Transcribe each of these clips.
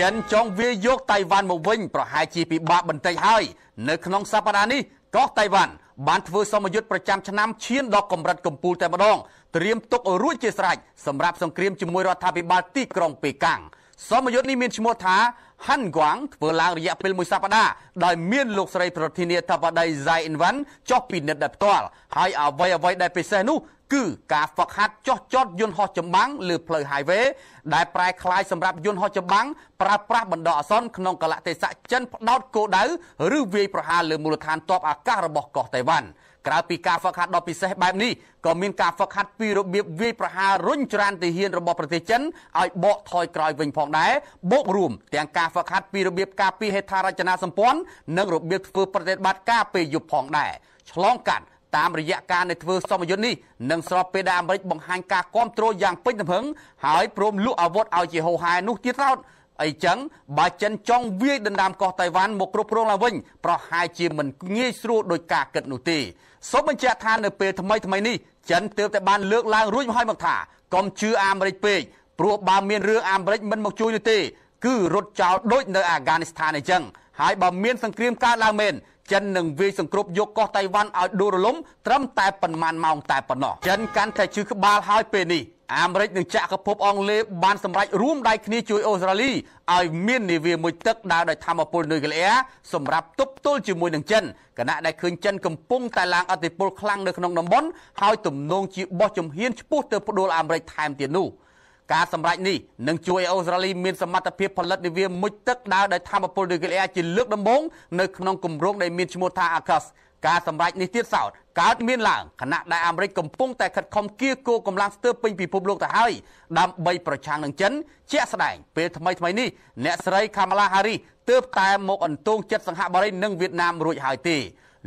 ចិនចង់វាយយកតៃវ៉ាន់មកវិញ ប្រហែលជាពិបាកបន្តិចហើយ នៅក្នុងសប្តាហ៍នេះក៏តៃវ៉ាន់បានធ្វើសមយុទ្ធប្រចាំឆ្នាំឈានដល់កម្រិតកំពូលតែម្ដងត្រៀមទុករួចជាស្រេចសម្រាប់សង្គ្រាមជាមួយរដ្ឋាភិបាលទីក្រុងប៉េកាំងសមយុទ្ធនេះមានឈ្មោះថាហាន់គួងធ្វើឡើងរយៈពេលមួយសប្តាហ៍ដោយមានលោកស្រីប្រធានាធិបតីហ្សៃអ៊ីនវ៉ាន់ចុះពិនិត្យដោយផ្ទាល់ហើយអ្វីអ្វីដែលពិសេសនោះគឺការហ្វឹកហាត់ចោះចតយន្តហោះចម្បាំងលើផ្លូវ highway ដែលប្រែក្លាយសម្រាប់យន្តហោះចម្បាំងប្រើប្រាស់បណ្ដោះអាសន្នក្នុងកលៈទេសៈចិនផ្ដោតគោដៅឬវាយប្រហារលើមូលដ្ឋានទ័ពអាកាសរបស់កោះតៃវ៉ាន់។ក្រៅពីការហ្វឹកហាត់ដ៏ពិសេសបែបនេះក៏មានការហ្វឹកហាត់ពីរបៀបវាយប្រហាររុញច្រានទាហានរបស់ប្រទេសចិនឲ្យបកថយក្រោយវិញផងដែរបូករួមទាំងការហ្វឹកហាត់ពីរបៀបការពីហេដ្ឋារចនាសម្ព័ន្ធនិងរបៀបធ្វើប្រតិបត្តិការពេលយប់ផងដែរឆ្លងកាត់តាមរយៈការនៃធ្វើសមយុទ្ធនេះនឹងស្របពេលដែលអាមេរិកបង្ហាញការគ្រប់គ្រងយ៉ាងពេញទំហឹងហើយព្រមលក់អាវុធឲ្យជាហោហែនោះទៀតរោតអីចឹងបើចិនចង់វាយដណ្ដើមកោះតៃវ៉ាន់មកគ្រប់គ្រងឡើងវិញ ប្រហែលជាមិនងាយស្រួលដោយការគិតនោះទេសូមបញ្ជាក់ថានៅពេលថ្មីថ្មីនេះចិនទើបតែបានលើកឡើងរួចមកហើយមកថាកុំជឿអាមេរិកពេកព្រោះបើមានរឿងអាមេរិកមិនមកជួយនោះទេគឺរត់ចោលដូចនៅអាហ្គានីស្ថានអញ្ចឹងហើយបើមានសង្គ្រាមកើតឡើងមែនចិននឹងវាយសង្គ្រប់យកកោះតៃវ៉ាន់ឲ្យដួលរលំត្រឹមតែប៉ុន្មានម៉ោងតែប៉ុណ្ណោះចិនកាន់តែជឿក្បាលហើយពេលនេះអាមេរិកនិងចក្រភពអង់គ្លេសបានសម្រេចរួមដៃគ្នាជួយអូស្ត្រាលីឲ្យមាននាវាមួយទឹកដើរដោយធម្មពលនុយក្លេអ៊ែរសម្រាប់ទប់ទល់ជាមួយនឹងចិនគណៈដែលឃើញចិនកំពុងតែឡើងអធិពលខ្លាំងនៅក្នុងតំបន់ហើយទំនងជាបោះជំហានឆ្ពោះទៅផ្ដួលអាមេរិកថែមទៀតនោះការសម្រេចនេះនឹងជួយឲ្យអូស្ត្រាលីមានសមត្ថភាពផលិតនាវាមុជទឹកដើរដោយធម្មពលនុយក្លេអ៊ែរជាលើកដំបូងនៅក្នុងគម្រោងដែលមានឈ្មោះថា AUKUS ការសម្រេចនេះទៀតសោតកើតមានឡើងខណៈដែលអាមេរិកកំពុងតែខិតខំគៀកគោកម្លាំងស្ទើរពេញពិភពលោកទៅហើយដើម្បីប្រឆាំងនឹងចិនជាក់ស្ដែង ពេលថ្មីថ្មីនេះអ្នកស្រី Kamala Harris ទើបតែមកអន្ទងចិត្តសង្ហបុរីនិងវៀតណាមរួចហើយទេ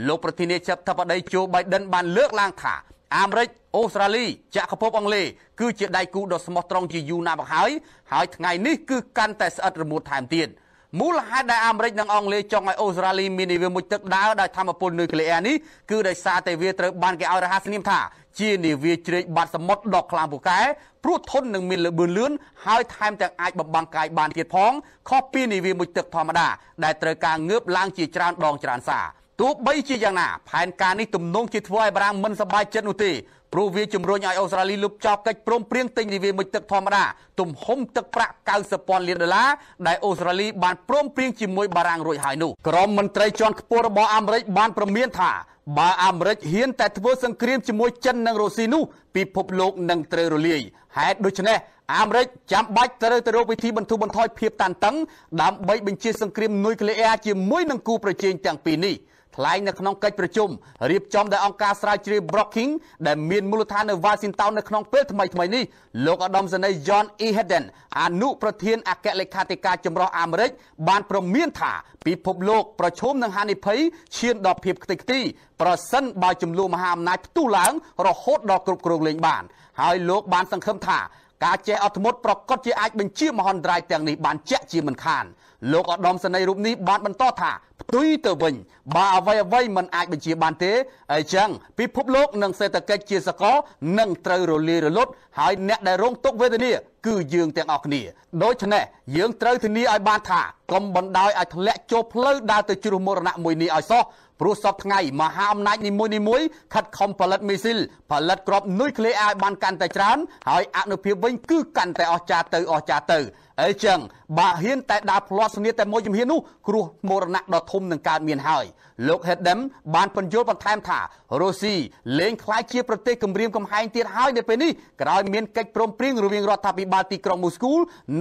លោកប្រធានាធិបតី Joe Biden បានលើកឡើងថាអាមេរិកអូស្ត្រាលីចក្រភពអង់គ្លេសគឺជាដៃគូដ៏ស្មោះត្រង់ជាយូរណាស់មកហើយហើយថ្ងៃនេះគឺកាន់តែស្អិតរមួតថែមទៀត។មូលហេតុដែលអាមេរិកនិងអង់គ្លេសចង់ឲ្យអូស្ត្រាលីមាននាវាមុជទឹកដើរដោយធម្មពលនុយក្លេអ៊ែរនេះគឺដោយសារតែវាត្រូវបានគេឲ្យរហ័សនាមថា ជានាវាជ្រែកបាត់សមុទ្រដ៏ខ្លាំងពូកែព្រោះធន់នឹងមានលបឿនលឿនហើយថែមទាំងអាចបំបាំងកាយបានទៀតផងខុសពីនាវាមុជទឹកធម្មតាដែលត្រូវការងើបឡើងជាច្រើនដងច្រើនសារទោះបីជាយ៉ាងណាផែនការនេះទំនងជាធ្វើឲ្យបារាំងមិនសប្បាយចិត្តនោះទេព្រោះវាជំរុញឲ្យអូស្ត្រាលីលុបចោលកិច្ចព្រមព្រៀងទិញនាវាមួយទឹកធម្មតាទំហំទឹកប្រាក់90ពាន់លានដុល្លារដែលអូស្ត្រាលីបានព្រមព្រៀងជាមួយបារាំងរួចហើយនោះក្រុមមន្ត្រីជាន់ខ្ពស់របស់អាមេរិកបានប្រមានថាបើអាមេរិកហ៊ានតែធ្វើសង្គ្រាមជាមួយចិននិងរុស្ស៊ីនោះពិភពលោកនឹងត្រូវរលាយហេតុដូច្នេះអាមេរិកចាំបាច់ត្រូវទៅរកវិធីបន្ធូរបន្ថយភាពតានតឹងដើម្បីបញ្ជាសង្គ្រាមនុយក្លេអ៊ែរជាមួយនឹងគូប្រជែងទាំងពីរនេះ។ថ្លែងនៅក្នុងកិច្ចប្រជុំរៀបចំដោយអង្គការស្រាវជ្រាវ Broking ដែលមានមូលដ្ឋាននៅ Washington នៅក្នុងពេលថ្មីថ្មីនេះលោកឧត្តមសេនីយ៍ John E. Hayden អនុប្រធានអគ្គលេខាធិការចម្រុះអាមេរិកបានប្រមានថាពិភពលោកប្រឈមនឹងហានិភ័យឈានដល់ភាពខ្ទេចខ្ទីប្រសិនបើចំនួនមហាអំណាចផ្ទុះឡើង រហូតដល់គ្រប់គ្រងលែងបាន ហើយលោកបាន សង្ឃឹមថាការចេះអត់ធ្មត់ប្រកាសជាអាចបញ្ជាមហន្តរាយទាំងនេះបានជាក់ជាមិនខានលោកឧត្តមសេនីយ៍រូបនេះបានបន្តថាផ្ទុយទៅវិញបើអ្វីអ្វីមិនអាចបញ្ជាបានទេអញ្ចឹងពិភពលោក និង សេដ្ឋកិច្ចជាសកលនឹងត្រូវរលាយរលត់ហើយអ្នកដែលរងទុក្ខវេទនា គឺយើងទាំងអស់គ្នាដូច្នេះយើងត្រូវធានាឲ្យបានថាកុំបណ្ដោយឲ្យធ្លាក់ចូលផ្លូវដើរទៅជ្រោះមរណៈមួយនេះឲ្យសោះព្រោះសពថ្ងៃមហាអំណាចនីមួយនីមួយខិតខំផលិតមីស៊ីលផលិតគ្រាប់នុយក្លេអ៊ែរបានកាន់តែច្រើន ហើយអនុភាពវិញគឺកាន់តែអស្ចារ្យទៅអស្ចារ្យទៅអីចឹងបើហ៊ានតែដើរផ្លាត់ស្នៀតតែមួយជំហាននោះគ្រោះមរណៈដ៏ធំនឹងកើតមានហើយលោក Hedem បានពន្យល់បន្ថែមថារុស្ស៊ីលែងខ្លាចជាប្រទេសគំរាមកំហែងទៀតហើយនៅពេលនេះក្រោយមានកិច្ចព្រមព្រៀងរវាងរដ្ឋាភិបាលទីក្រុងមូស្គូ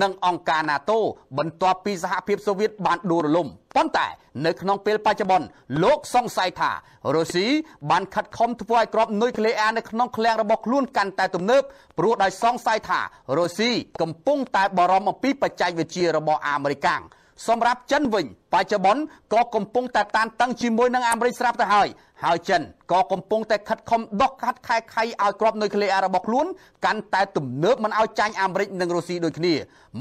និងអង្គការ NATO បន្ទាប់ពីសហភាពសូវៀតបានដួលរលំប៉ុន្តែ នៅក្នុងពេលបច្ចុប្បន្នលោកសង្ស័យថារុស្ស៊ីបានខិតខំធ្វើឲ្យក្របនុយក្លេអ៊ែរនៅក្នុងឃ្លាំងរបស់ខ្លួនកាន់តែទំនើបព្រោះដោយសង្ស័យថារុស្ស៊ីកំពុងតែបារម្ភអំពីបច្ចេកវិទ្យារបស់អាមេរិកកាំងសម្រាប់ចិនវិញបច្ចុប្បន្នក៏កំពុងតែតានតឹងជាមួយនឹងអាមេរិកស្រាប់ទៅហើយហើយចិនក៏កំពុងតែខិតខំដោះខាត់ខែខៃឲ្យក្របនុយក្លេអ៊ែររបស់ខ្លួនកាន់តែទំនើបមិនឲ្យចាញ់អាមេរិកនិងរុស្ស៊ីដូចគ្នា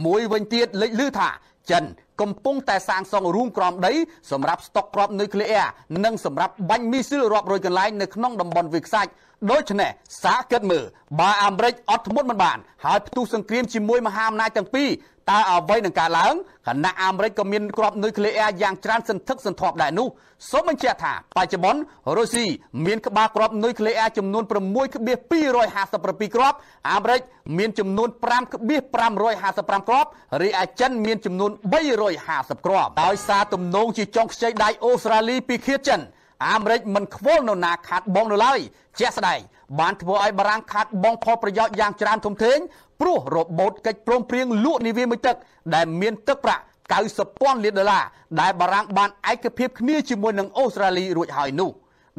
មួយវិញទៀតលេចលឺថា ចិន កំពុងតែសាងសង់រូងក្រំដី សម្រាប់ស្តុកគ្រាប់នុយក្លេអ៊ែរនិងសម្រាប់បាញ់មីស៊ីលរាប់រយកន្លែងនៅក្នុងតំបន់វាខ្សាច់ដូច្នេះសាគិតមើលបើអាមេរិកអត់ធ្មត់មិនបានហើយផ្ទុះសង្គ្រាមជាមួយមហាអំណាចទាំងពីរតើអ្វីនឹងកើតឡើងខណៈអាមេរិកក៏មានគ្រាប់នុយក្លេអ៊ែរយ៉ាងច្រើនសន្ធឹកសន្ធាប់ដែរនោះសូមបញ្ជាក់ថា បច្ចុប្បន្នរុស្ស៊ីមានក្បាលគ្រាប់នុយក្លេអ៊ែរចំនួន6.257គ្រាប់អាមេរិកមានចំនួន5.555គ្រាប់រីឯចិនមានចំនួន350គ្រាប់ដោយសារទំនងជាចុងខ្ចីដៃអូស្ត្រាលីពីខៀតចិនអាមេរិកមិនខ្វល់នៅណាខាត់បងនៅឡើយជាក់ស្ដែងបានធ្វើឲ្យបារាំងខាត់បងផលប្រយោជន៍យ៉ាងច្រើនធំធេងព្រោះរបូតកិច្ចព្រមព្រៀងលក់នាវាមួយទឹកដែលមានទឹកប្រាក់90,000លានដុល្លារដែលបារាំងបានឯកភាពគ្នាជាមួយនឹងអូស្ត្រាលីរួចហើយនោះ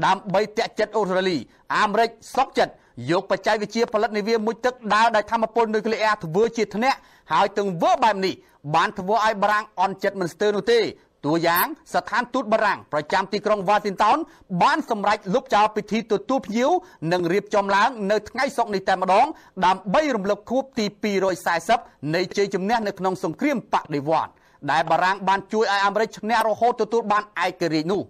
ដើម្បីតាក់ចិត្តអូស្ត្រាលីអាមេរិកសក់ចិត្តយកបច្ចេកវិទ្យាផលិតនាវាមួយទឹកដើរដោយធម្មពលនុយក្លេអ៊ែរធ្វើជាធ្នាក់ហើយទាំងធ្វើបែបនេះបានធ្វើឲ្យបារាំងអន់ចិត្តមិនស្ទើរនោះទេតួយ៉ាងស្ថានទូតបារាំងប្រចាំទីក្រុងវ៉ាស៊ីនតោនបានសម្រេចលុបចោលពិធីទទួលភ្ញៀវនិងរៀបចំឡើងនៅថ្ងៃសុក្រនេះតែម្ដងដើម្បីរំលឹកខួបទី240នៃជ័យជំនះនៅក្នុងសង្គ្រាមបដិវត្តន៍ដែលបារាំងបានជួយឲ្យអាមេរិកឈ្នះរហូតទទួលបានឯករាជ្យនោះ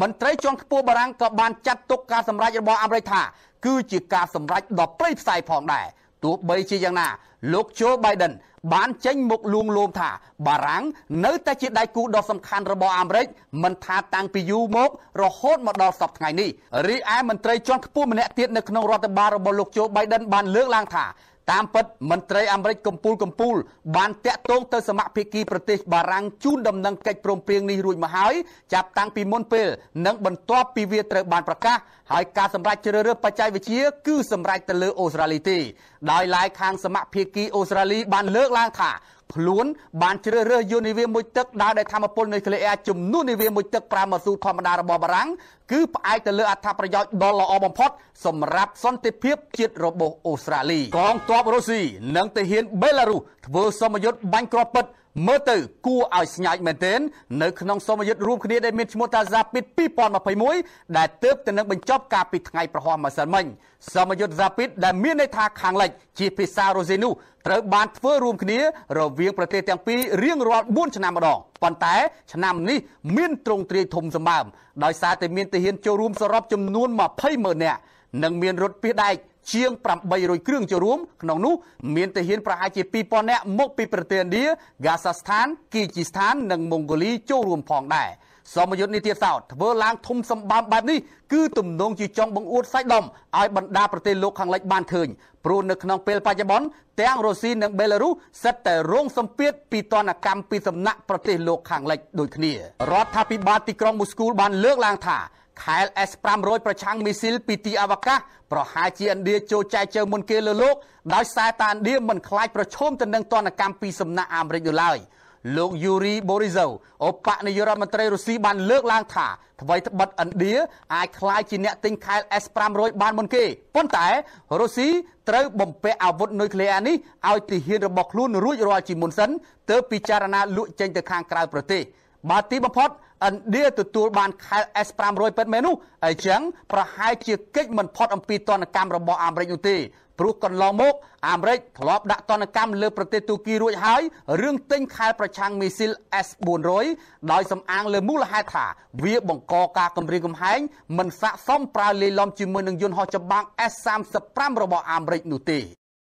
មន្ត្រីជាន់ខ្ពស់បារាំងក៏បានចាត់ទុកការសម្រេចរបស់អាមេរិកថា គឺជាការសម្រេចដ៏ព្រៃផ្សៃផងដែរទោះបីជាយ៉ាងណាលោកជូបៃដិនបានចេញមកលួងលោមថាបារាំងនៅតែជាដៃគូដ៏សំខាន់របស់អាមេរិកមិនថាតាំងពីយូរមករហូតមកដល់សពថ្ងៃនេះរីឯមន្ត្រីជាន់ខ្ពស់ម្នាក់ទៀតនៅក្នុងរដ្ឋបាលរបស់លោកโจ Biden បានលើកឡើងថាតាមពិតមន្ត្រីអាមេរិកកំពូលកំពូលបានតាក់ទងទៅសមាភិកីប្រទេសបារាំងជូនដំណឹងកិច្ចព្រមព្រៀងនេះរួចមកហើយចាប់តាំងពីមុនពេលនិងបន្ទាប់ពីវាត្រូវបានប្រកាសហើយការសម្រេចជ្រើសរើសបច្ចេកវិទ្យាគឺសម្រេចទៅលើអូស្ត្រាលីទេដោយឡែកខាងសមាភិកីអូស្ត្រាលីបានលើកឡើងថាខ្លួន បានជ្រើសរើសយកនាវាមួយទឹកដើរដោយធម្មពលនុយក្លេអ៊ែរជំនួសនាវាមួយទឹក5ម៉ាស៊ូធម្មតារបស់បារាំងគឺផ្អែកទៅលើអត្ថប្រយោជន៍ដ៏ល្អបំផុតសម្រាប់សន្តិភាពជាតិរបស់អូស្ត្រាលីកងទ័ពរុស្ស៊ីនិងទាហានបេឡារុសធ្វើ សមយុទ្ធបាញ់គ្រាប់ពិតមើលទៅគួរឲ្យស្ញែកមែនទែននៅក្នុងសមយុទ្ធរួមគ្នាដែលមានឈ្មោះថាហ្សាពីត2021ដែលទើបទៅនឹងបញ្ចប់ការពីថ្ងៃប្រហោះម្សិលមិញសមយុទ្ធហ្សាពីតដែលមានន័យថាខាងលិចជាភាសារូសេនូត្រូវបានធ្វើរួមគ្នារវាងប្រទេសទាំងពីររៀងរាល់4ឆ្នាំម្ដងប៉ុន្តែឆ្នាំនេះមានទ្រង់ទ្រាយធំសម្បើមដោយសារតែមានទាហានចូលរួមសរុបចំនួន20ម៉ឺននាក់និងមានរថពាសដែកជាង800គ្រឿងចូលរួមក្នុងនោះមានទាហានប្រហែលជា2000នាក់មកពីប្រទេសឥណ្ឌាហ្គាសាស្ថាន គីជីស្ថាននិងម៉ុងហ្គូលី ចូលរួមផងដែរសមយុទ្ធនេះទៀតសោតធ្វើឡើងធំសម្បើមបែបនេះគឺទំនងជាចង់បង្អួតសាច់ដុំឲ្យបណ្ដាប្រទេសលោកខាងលិចបានឃើញព្រោះនៅក្នុងពេលបច្ចុប្បន្នទាំងរុស្ស៊ីនិងបេឡារុសសិតតែរងសម្ពាធពីទណ្ឌកម្មពីសំណាក់ប្រទេសលោកខាងលិចដូចគ្នារដ្ឋាភិបាលទីក្រុងមូស្គូបានលើកឡើងថាខែល S500 ប្រឆាំងមីស៊ីល ពីទីអវកាសប្រហែលជាឥណ្ឌាចូលចែកជើងមុនគេលើលោកដោយសារតែឥណ្ឌាមិនខ្លាចប្រឈមទៅនឹងទណ្ឌកម្មពីសំណាក់អាមេរិកនោះឡើយលោកយូរីបូរីសូអបនាយករដ្ឋមន្ត្រីរុស្ស៊ីបានលើកឡើង ថាថ្មីត្បិតឥណ្ឌាអាចខ្លាយជាអ្នកទិញខែល S500 បានមុនគេប៉ុន្តែរុស្ស៊ីត្រូវបំពាក់អាវុធនុយក្លេអ៊ែរនេះឲ្យទាហានរបស់ខ្លួនរួចរាល់ជាមុនសិនទើបពិចារណា លក់ចេញទៅខាងក្រៅប្រទេសបើទីបំផុតឥណ្ឌាទទួលបានខែល S500 ពិតមែននោះអញ្ចឹងប្រហែលជាកិច្ចមិនផុតអំពីទណ្ឌកម្មរបស់អាមេរិកនោះទេព្រោះកន្លងមក អាមេរិកធ្លាប់ដាក់ទណ្ឌកម្មលើប្រទេសទូគីរួចហើយរឿងទិញខែលប្រឆាំងមីស៊ីល S400 ដោយសំអាងលើមូលហេតុថា វា បង្កការគំរាមកំហែងមិនស័ក្តិសមប្រើលេីឡំជាមួយនឹងយន្តហោះចម្បាំង S35 របស់អាមេរិកនោះទេ